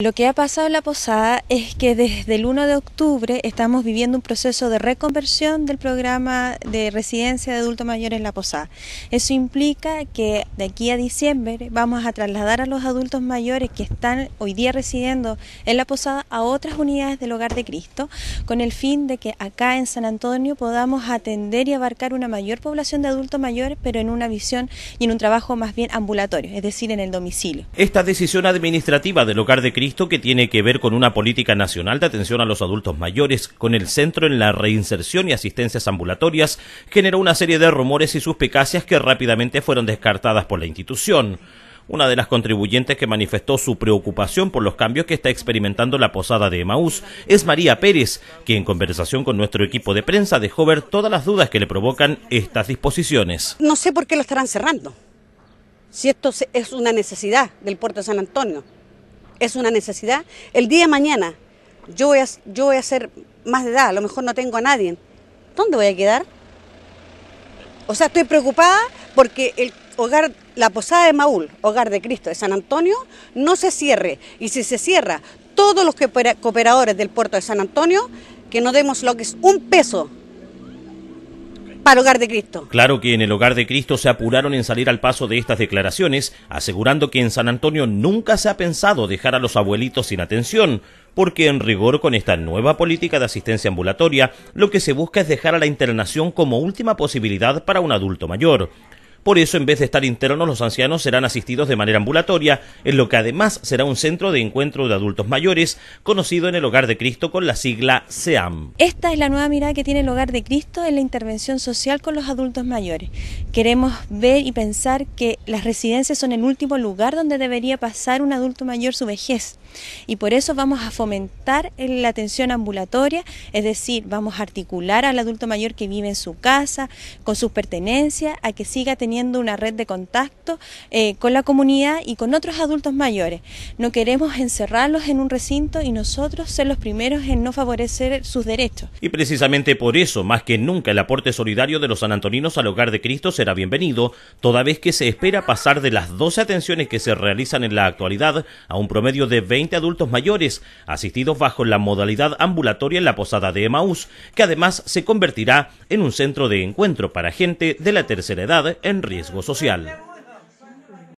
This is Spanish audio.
Lo que ha pasado en la posada es que desde el 1 de octubre estamos viviendo un proceso de reconversión del programa de residencia de adultos mayores en la posada. Eso implica que de aquí a diciembre vamos a trasladar a los adultos mayores que están hoy día residiendo en la posada a otras unidades del hogar de Cristo con el fin de que acá en San Antonio podamos atender y abarcar una mayor población de adultos mayores pero en una visión y en un trabajo más bien ambulatorio, es decir, en el domicilio. Esta decisión administrativa del hogar de Cristo visto que tiene que ver con una política nacional de atención a los adultos mayores, con el centro en la reinserción y asistencias ambulatorias, generó una serie de rumores y suspicacias que rápidamente fueron descartadas por la institución una de las contribuyentes que manifestó su preocupación por los cambios que está experimentando la posada de Emaús, es María Pérez, que en conversación con nuestro equipo de prensa dejó ver todas las dudas que le provocan estas disposiciones. No sé por qué lo estarán cerrando, si esto es una necesidad del puerto de San Antonio es una necesidad. El día de mañana yo voy, a, yo voy a ser más de edad, a lo mejor no tengo a nadie. ¿Dónde voy a quedar? O sea, estoy preocupada porque el hogar, la posada de Maúl, hogar de Cristo de San Antonio, no se cierre. Y si se cierra, todos los cooperadores del puerto de San Antonio, que no demos lo que es un peso Claro que en el Hogar de Cristo se apuraron en salir al paso de estas declaraciones, asegurando que en San Antonio nunca se ha pensado dejar a los abuelitos sin atención, porque en rigor con esta nueva política de asistencia ambulatoria, lo que se busca es dejar a la internación como última posibilidad para un adulto mayor. Por eso, en vez de estar internos, los ancianos serán asistidos de manera ambulatoria, en lo que además será un centro de encuentro de adultos mayores, conocido en el Hogar de Cristo con la sigla SEAM. Esta es la nueva mirada que tiene el Hogar de Cristo en la intervención social con los adultos mayores. Queremos ver y pensar que las residencias son el último lugar donde debería pasar un adulto mayor su vejez. Y por eso vamos a fomentar la atención ambulatoria, es decir, vamos a articular al adulto mayor que vive en su casa, con sus pertenencias, a que siga teniendo una red de contacto eh, con la comunidad y con otros adultos mayores. No queremos encerrarlos en un recinto y nosotros ser los primeros en no favorecer sus derechos. Y precisamente por eso, más que nunca, el aporte solidario de los sanantoninos al hogar de Cristo será bienvenido, toda vez que se espera pasar de las 12 atenciones que se realizan en la actualidad a un promedio de 20 adultos mayores, asistidos bajo la modalidad ambulatoria en la posada de Emaús, que además se convertirá en un centro de encuentro para gente de la tercera edad en riesgo social.